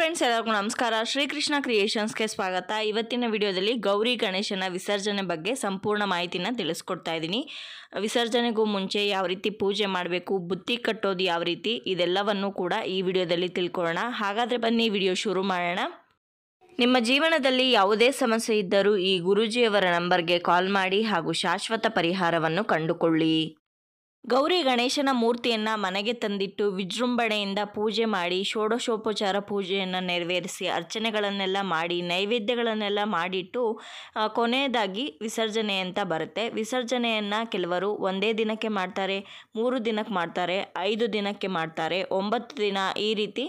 friends ಎಲ್ಲರಿಗೂ ನಮಸ್ಕಾರ ಶ್ರೀಕೃಷ್ಣ ಕ್ರಿಯೇಷನ್ಸ್ಗೆ ಸ್ವಾಗತ ಇವತ್ತಿನ ವಿಡಿಯೋದಲ್ಲಿ ಗೌರಿ ಗಣೇಶನ ವಿಸರ್ಜನೆ ಬಗ್ಗೆ ಸಂಪೂರ್ಣ ಮಾಹಿತಿನ ತಿಳಿಸ್ಕೊಡ್ತಾ ಇದ್ದೀನಿ ವಿಸರ್ಜನೆಗೂ ಮುಂಚೆ ಯಾವ ರೀತಿ ಪೂಜೆ ಮಾಡಬೇಕು ಬುತ್ತಿ ಕಟ್ಟೋದು ಯಾವ ರೀತಿ ಇದೆಲ್ಲವನ್ನು ಕೂಡ ಈ ವಿಡಿಯೋದಲ್ಲಿ ತಿಳ್ಕೊಳ್ಳೋಣ ಹಾಗಾದರೆ ಬನ್ನಿ ವಿಡಿಯೋ ಶುರು ಮಾಡೋಣ ನಿಮ್ಮ ಜೀವನದಲ್ಲಿ ಯಾವುದೇ ಸಮಸ್ಯೆ ಇದ್ದರೂ ಈ ಗುರುಜಿಯವರ ನಂಬರ್ಗೆ ಕಾಲ್ ಮಾಡಿ ಹಾಗೂ ಶಾಶ್ವತ ಪರಿಹಾರವನ್ನು ಕಂಡುಕೊಳ್ಳಿ ಗೌರಿ ಗಣೇಶನ ಮೂರ್ತಿಯನ್ನು ಮನೆಗೆ ತಂದಿಟ್ಟು ವಿಜೃಂಭಣೆಯಿಂದ ಪೂಜೆ ಮಾಡಿ ಷೋಡಶೋಪಚಾರ ಪೂಜೆಯನ್ನು ನೆರವೇರಿಸಿ ಅರ್ಚನೆಗಳನ್ನೆಲ್ಲ ಮಾಡಿ ನೈವೇದ್ಯಗಳನ್ನೆಲ್ಲ ಮಾಡಿಟ್ಟು ಕೊನೆಯದಾಗಿ ವಿಸರ್ಜನೆ ಅಂತ ಬರುತ್ತೆ ವಿಸರ್ಜನೆಯನ್ನು ಕೆಲವರು ಒಂದೇ ದಿನಕ್ಕೆ ಮಾಡ್ತಾರೆ ಮೂರು ದಿನಕ್ಕೆ ಮಾಡ್ತಾರೆ ಐದು ದಿನಕ್ಕೆ ಮಾಡ್ತಾರೆ ಒಂಬತ್ತು ದಿನ ಈ ರೀತಿ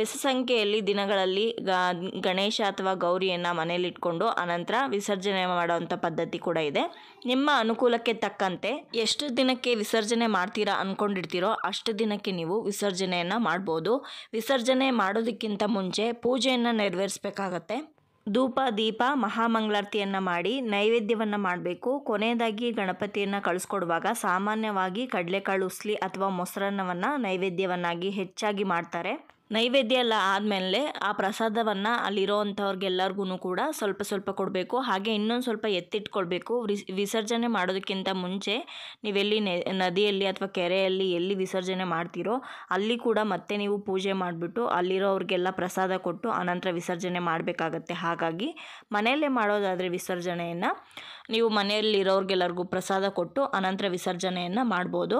ಬೆಸ ಸಂಖ್ಯೆಯಲ್ಲಿ ದಿನಗಳಲ್ಲಿ ಗಣೇಶ ಅಥವಾ ಗೌರಿಯನ್ನು ಮನೇಲಿಟ್ಕೊಂಡು ಅನಂತರ ವಿಸರ್ಜನೆ ಮಾಡುವಂಥ ಪದ್ಧತಿ ಕೂಡ ಇದೆ ನಿಮ್ಮ ಅನುಕೂಲಕ್ಕೆ ತಕ್ಕಂತೆ ಎಷ್ಟು ದಿನಕ್ಕೆ ವಿಸರ್ಜನೆ ವಿಸರ್ಜನೆ ಮಾಡ್ತೀರಾ ಅಂದ್ಕೊಂಡಿರ್ತೀರೋ ಅಷ್ಟು ದಿನಕ್ಕೆ ನೀವು ವಿಸರ್ಜನೆಯನ್ನು ಮಾಡ್ಬೋದು ವಿಸರ್ಜನೆ ಮಾಡೋದಕ್ಕಿಂತ ಮುಂಚೆ ಪೂಜೆಯನ್ನು ನೆರವೇರಿಸ್ಬೇಕಾಗತ್ತೆ ಧೂಪ ದೀಪ ಮಹಾಮಂಗಳಾರತಿಯನ್ನು ಮಾಡಿ ನೈವೇದ್ಯವನ್ನು ಮಾಡಬೇಕು ಕೊನೆಯದಾಗಿ ಗಣಪತಿಯನ್ನು ಕಳಿಸ್ಕೊಡುವಾಗ ಸಾಮಾನ್ಯವಾಗಿ ಕಡಲೆಕಾಳು ಉಸ್ಲಿ ಅಥವಾ ಮೊಸರನ್ನವನ್ನು ನೈವೇದ್ಯವನ್ನಾಗಿ ಹೆಚ್ಚಾಗಿ ಮಾಡ್ತಾರೆ ನೈವೇದ್ಯ ಎಲ್ಲ ಆದಮೇಲೆ ಆ ಪ್ರಸಾದವನ್ನು ಅಲ್ಲಿರೋ ಅಂಥವ್ರಿಗೆಲ್ಲರಿಗೂ ಕೂಡ ಸ್ವಲ್ಪ ಸ್ವಲ್ಪ ಕೊಡಬೇಕು ಹಾಗೆ ಇನ್ನೊಂದು ಸ್ವಲ್ಪ ಎತ್ತಿಟ್ಕೊಳ್ಬೇಕು ವಿಸರ್ಜನೆ ಮಾಡೋದಕ್ಕಿಂತ ಮುಂಚೆ ನೀವೆಲ್ಲಿ ನದಿಯಲ್ಲಿ ಅಥವಾ ಕೆರೆಯಲ್ಲಿ ಎಲ್ಲಿ ವಿಸರ್ಜನೆ ಮಾಡ್ತೀರೋ ಅಲ್ಲಿ ಕೂಡ ಮತ್ತೆ ನೀವು ಪೂಜೆ ಮಾಡಿಬಿಟ್ಟು ಅಲ್ಲಿರೋರಿಗೆಲ್ಲ ಪ್ರಸಾದ ಕೊಟ್ಟು ಆನಂತರ ವಿಸರ್ಜನೆ ಮಾಡಬೇಕಾಗತ್ತೆ ಹಾಗಾಗಿ ಮನೆಯಲ್ಲೇ ಮಾಡೋದಾದರೆ ವಿಸರ್ಜನೆಯನ್ನು ನೀವು ಮನೆಯಲ್ಲಿರೋರಿಗೆಲ್ಲರಿಗೂ ಪ್ರಸಾದ ಕೊಟ್ಟು ಅನಂತರ ವಿಸರ್ಜನೆಯನ್ನು ಮಾಡ್ಬೋದು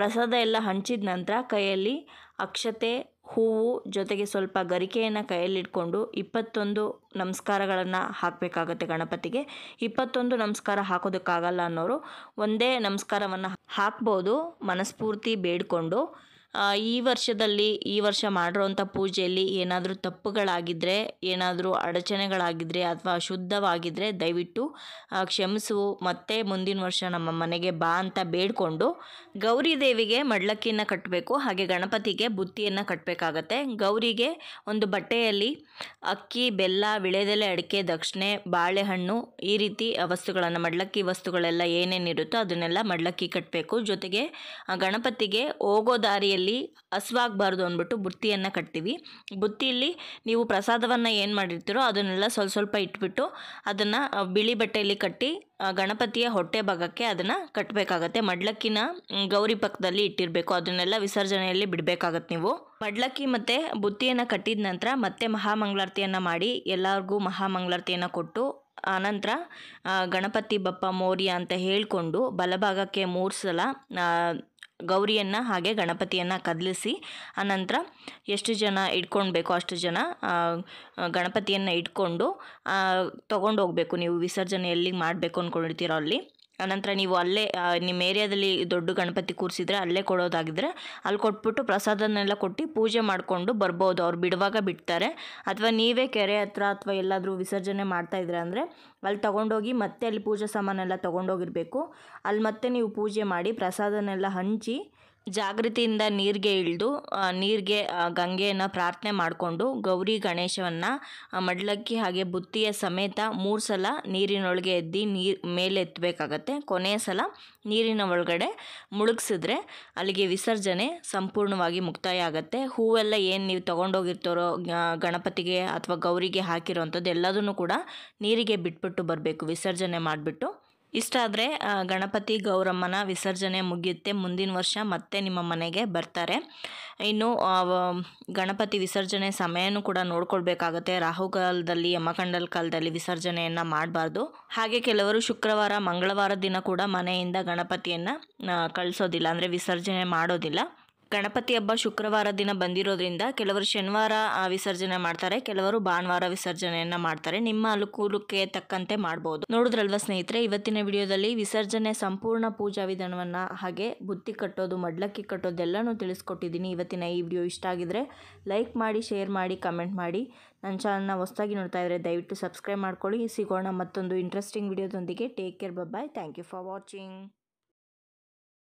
ಪ್ರಸಾದ ಎಲ್ಲ ಹಂಚಿದ ನಂತರ ಕೈಯಲ್ಲಿ ಅಕ್ಷತೆ ಹೂವು ಜೊತೆಗೆ ಸ್ವಲ್ಪ ಗರಿಕೆಯನ್ನು ಕೈಯಲ್ಲಿಟ್ಕೊಂಡು ಇಪ್ಪತ್ತೊಂದು ನಮಸ್ಕಾರಗಳನ್ನು ಹಾಕಬೇಕಾಗತ್ತೆ ಗಣಪತಿಗೆ ಇಪ್ಪತ್ತೊಂದು ನಮಸ್ಕಾರ ಹಾಕೋದಕ್ಕಾಗಲ್ಲ ಅನ್ನೋರು ಒಂದೇ ನಮಸ್ಕಾರವನ್ನು ಹಾಕ್ಬೋದು ಮನಸ್ಫೂರ್ತಿ ಬೇಡಿಕೊಂಡು ಈ ವರ್ಷದಲ್ಲಿ ಈ ವರ್ಷ ಮಾಡಿರೋವಂಥ ಪೂಜೆಯಲ್ಲಿ ಏನಾದರೂ ತಪ್ಪುಗಳಾಗಿದ್ದರೆ ಏನಾದರೂ ಅಡಚಣೆಗಳಾಗಿದ್ದರೆ ಅಥವಾ ಶುದ್ಧವಾಗಿದ್ದರೆ ದಯವಿಟ್ಟು ಕ್ಷಮಿಸು ಮತ್ತೆ ಮುಂದಿನ ವರ್ಷ ನಮ್ಮ ಮನೆಗೆ ಬಾ ಅಂತ ಬೇಡಿಕೊಂಡು ಗೌರಿ ದೇವಿಗೆ ಮಡ್ಲಕ್ಕಿಯನ್ನು ಕಟ್ಟಬೇಕು ಹಾಗೆ ಗಣಪತಿಗೆ ಬುತ್ತಿಯನ್ನು ಕಟ್ಟಬೇಕಾಗತ್ತೆ ಗೌರಿಗೆ ಒಂದು ಬಟ್ಟೆಯಲ್ಲಿ ಅಕ್ಕಿ ಬೆಲ್ಲ ವಿಳೆದೆಲೆ ಅಡಿಕೆ ದಕ್ಷಿಣೆ ಬಾಳೆಹಣ್ಣು ಈ ರೀತಿ ವಸ್ತುಗಳನ್ನು ಮಡ್ಲಕ್ಕಿ ವಸ್ತುಗಳೆಲ್ಲ ಏನೇನಿರುತ್ತೋ ಅದನ್ನೆಲ್ಲ ಮಡ್ಲಕ್ಕಿ ಕಟ್ಟಬೇಕು ಜೊತೆಗೆ ಗಣಪತಿಗೆ ಹೋಗೋ ದಾರಿಯ ಬುತ್ತಿಯಲ್ಲಿ ಹಸ್ವಾಗಬಾರ್ದು ಅಂದ್ಬಿಟ್ಟು ಬುತ್ತಿಯನ್ನು ಕಟ್ತೀವಿ ಬುತ್ತಿಯಲ್ಲಿ ನೀವು ಪ್ರಸಾದವನ್ನು ಏನು ಮಾಡಿರ್ತೀರೋ ಅದನ್ನೆಲ್ಲ ಸ್ವಲ್ಪ ಸ್ವಲ್ಪ ಇಟ್ಬಿಟ್ಟು ಅದನ್ನು ಬಿಳಿ ಬಟ್ಟೆಯಲ್ಲಿ ಕಟ್ಟಿ ಗಣಪತಿಯ ಹೊಟ್ಟೆ ಭಾಗಕ್ಕೆ ಅದನ್ನು ಕಟ್ಟಬೇಕಾಗತ್ತೆ ಮಡ್ಲಕ್ಕಿನ ಗೌರಿ ಪಕ್ಕದಲ್ಲಿ ಇಟ್ಟಿರಬೇಕು ಅದನ್ನೆಲ್ಲ ವಿಸರ್ಜನೆಯಲ್ಲಿ ಬಿಡಬೇಕಾಗತ್ತೆ ನೀವು ಮಡ್ಲಕ್ಕಿ ಮತ್ತು ಬುತ್ತಿಯನ್ನು ಕಟ್ಟಿದ ನಂತರ ಮತ್ತೆ ಮಹಾಮಂಗಳಾರತಿಯನ್ನು ಮಾಡಿ ಎಲ್ಲರಿಗೂ ಮಹಾಮಂಗಳಾರತಿಯನ್ನು ಕೊಟ್ಟು ಆನಂತರ ಗಣಪತಿ ಬಪ್ಪ ಮೌರ್ಯ ಅಂತ ಹೇಳಿಕೊಂಡು ಬಲಭಾಗಕ್ಕೆ ಮೂರು ಸಲ ಗೌರಿಯನ್ನು ಹಾಗೆ ಗಣಪತಿಯನ್ನು ಕದಲಿಸಿ ಆನಂತರ ಎಷ್ಟು ಜನ ಇಟ್ಕೊಳ್ಬೇಕು ಅಷ್ಟು ಜನ ಗಣಪತಿಯನ್ನು ಇಟ್ಕೊಂಡು ಹೋಗ್ಬೇಕು ನೀವು ವಿಸರ್ಜನೆ ಎಲ್ಲಿಗೆ ಮಾಡಬೇಕು ಅಂದ್ಕೊಂಡಿರ್ತೀರೋ ಅಲ್ಲಿ ಆನಂತರ ನೀವು ಅಲ್ಲೇ ನಿಮ್ಮ ಏರಿಯಾದಲ್ಲಿ ದೊಡ್ಡ ಗಣಪತಿ ಕೂರಿಸಿದ್ರೆ ಅಲ್ಲೇ ಕೊಡೋದಾಗಿದ್ದರೆ ಅಲ್ಲಿ ಕೊಟ್ಬಿಟ್ಟು ಪ್ರಸಾದನೆಲ್ಲ ಕೊಟ್ಟು ಪೂಜೆ ಮಾಡಿಕೊಂಡು ಬರ್ಬೋದು ಅವ್ರು ಬಿಡುವಾಗ ಬಿಡ್ತಾರೆ ಅಥವಾ ನೀವೇ ಕೆರೆ ಹತ್ರ ಅಥವಾ ಎಲ್ಲಾದರೂ ವಿಸರ್ಜನೆ ಮಾಡ್ತಾ ಇದ್ರೆ ಅಂದರೆ ಅಲ್ಲಿ ತೊಗೊಂಡೋಗಿ ಮತ್ತೆ ಅಲ್ಲಿ ಪೂಜಾ ಸಾಮಾನೆಲ್ಲ ತೊಗೊಂಡೋಗಿರಬೇಕು ಅಲ್ಲಿ ಮತ್ತೆ ನೀವು ಪೂಜೆ ಮಾಡಿ ಪ್ರಸಾದನೆಲ್ಲ ಹಂಚಿ ಜಾಗೃತಿಯಿಂದ ನೀರಿಗೆ ಇಳಿದು ನೀರಿಗೆ ಗಂಗೆಯನ್ನು ಪ್ರಾರ್ಥನೆ ಮಾಡಿಕೊಂಡು ಗೌರಿ ಗಣೇಶವನ್ನು ಮಡ್ಲಕ್ಕಿ ಹಾಗೆ ಬುತ್ತಿಯ ಸಮೇತ ಮೂರು ಸಲ ನೀರಿನೊಳಗೆ ಎದ್ದು ನೀರು ಮೇಲೆ ಎತ್ತಬೇಕಾಗತ್ತೆ ಕೊನೆಯ ಸಲ ನೀರಿನ ಒಳಗಡೆ ಮುಳುಗಿಸಿದ್ರೆ ಅಲ್ಲಿಗೆ ವಿಸರ್ಜನೆ ಸಂಪೂರ್ಣವಾಗಿ ಮುಕ್ತಾಯ ಆಗುತ್ತೆ ಹೂವೆಲ್ಲ ಏನು ನೀವು ತೊಗೊಂಡೋಗಿರ್ತಾರೋ ಗಣಪತಿಗೆ ಅಥವಾ ಗೌರಿಗೆ ಹಾಕಿರೋವಂಥದ್ದು ಎಲ್ಲದನ್ನು ಕೂಡ ನೀರಿಗೆ ಬಿಟ್ಬಿಟ್ಟು ಬರಬೇಕು ವಿಸರ್ಜನೆ ಮಾಡಿಬಿಟ್ಟು ಇಷ್ಟಾದರೆ ಗಣಪತಿ ಗೌರಮ್ಮನ ವಿಸರ್ಜನೆ ಮುಗಿಯುತ್ತೆ ಮುಂದಿನ ವರ್ಷ ಮತ್ತೆ ನಿಮ್ಮ ಮನೆಗೆ ಬರ್ತಾರೆ ಇನ್ನು ಗಣಪತಿ ವಿಸರ್ಜನೆ ಸಮಯನೂ ಕೂಡ ನೋಡ್ಕೊಳ್ಬೇಕಾಗತ್ತೆ ರಾಹುಕಾಲದಲ್ಲಿ ಯಮಕಂಡಲ್ ಕಾಲದಲ್ಲಿ ವಿಸರ್ಜನೆಯನ್ನು ಮಾಡಬಾರ್ದು ಹಾಗೆ ಕೆಲವರು ಶುಕ್ರವಾರ ಮಂಗಳವಾರ ದಿನ ಕೂಡ ಮನೆಯಿಂದ ಗಣಪತಿಯನ್ನು ಕಳಿಸೋದಿಲ್ಲ ಅಂದರೆ ವಿಸರ್ಜನೆ ಮಾಡೋದಿಲ್ಲ ಗಣಪತಿ ಹಬ್ಬ ಶುಕ್ರವಾರ ದಿನ ಬಂದಿರೋದ್ರಿಂದ ಕೆಲವರು ಶನಿವಾರ ವಿಸರ್ಜನೆ ಮಾಡ್ತಾರೆ ಕೆಲವರು ಭಾನುವಾರ ವಿಸರ್ಜನೆಯನ್ನ ಮಾಡ್ತಾರೆ ನಿಮ್ಮ ಅನುಕೂಲಕ್ಕೆ ತಕ್ಕಂತೆ ಮಾಡ್ಬೋದು ನೋಡಿದ್ರಲ್ವಾ ಸ್ನೇಹಿತರೆ ಇವತ್ತಿನ ವಿಡಿಯೋದಲ್ಲಿ ವಿಸರ್ಜನೆ ಸಂಪೂರ್ಣ ಪೂಜಾ ವಿಧಾನವನ್ನ ಹಾಗೆ ಬುತ್ತಿ ಕಟ್ಟೋದು ಮಡ್ಲಕ್ಕಿ ಎಲ್ಲನೂ ತಿಳಿಸ್ಕೊಟ್ಟಿದ್ದೀನಿ ಇವತ್ತಿನ ಈ ವಿಡಿಯೋ ಇಷ್ಟ ಆಗಿದ್ರೆ ಲೈಕ್ ಮಾಡಿ ಶೇರ್ ಮಾಡಿ ಕಮೆಂಟ್ ಮಾಡಿ ನನ್ನ ಚಾನಲ್ನ ಹೊಸದಾಗಿ ನೋಡ್ತಾ ಇದ್ರೆ ದಯವಿಟ್ಟು ಸಬ್ಸ್ಕ್ರೈಬ್ ಮಾಡ್ಕೊಳ್ಳಿ ಸಿಗೋಣ ಮತ್ತೊಂದು ಇಂಟ್ರೆಸ್ಟಿಂಗ್ ವಿಡಿಯೋದೊಂದಿಗೆ take care bye thank you for watching